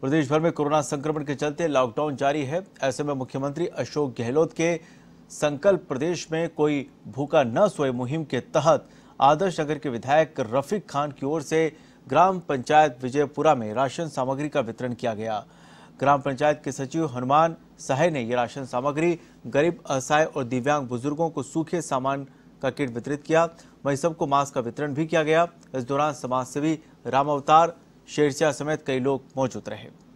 प्रदेश भर में कोरोना संक्रमण के चलते लॉकडाउन जारी है ऐसे में मुख्यमंत्री अशोक गहलोत के संकल्प प्रदेश में कोई भूखा न सोए मुहिम के तहत आदर्श नगर के विधायक रफीक खान की ओर से ग्राम पंचायत विजयपुरा में राशन सामग्री का वितरण किया गया ग्राम पंचायत के सचिव हनुमान सहाय ने यह राशन सामग्री गरीब असहाय और दिव्यांग बुजुर्गों को सूखे सामान का किट वितरित किया वहीं सबको मास्क का वितरण भी किया गया इस दौरान समाजसेवी राम अवतार शेरशाह समेत कई लोग मौजूद रहे